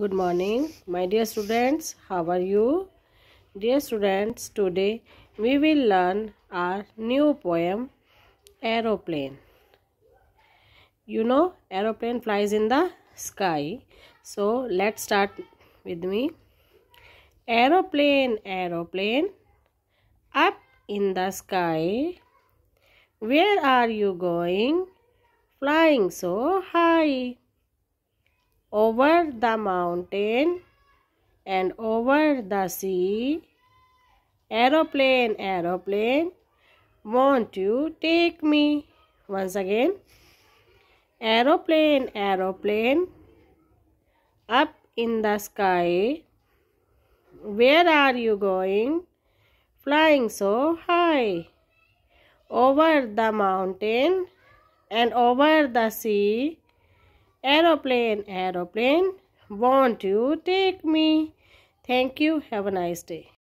good morning my dear students how are you dear students today we will learn our new poem aeroplane you know aeroplane flies in the sky so let's start with me aeroplane aeroplane up in the sky where are you going flying so high over the mountain and over the sea. Aeroplane, aeroplane, won't you take me? Once again, aeroplane, aeroplane, up in the sky. Where are you going? Flying so high. Over the mountain and over the sea Aeroplane, aeroplane, want you take me? Thank you. Have a nice day.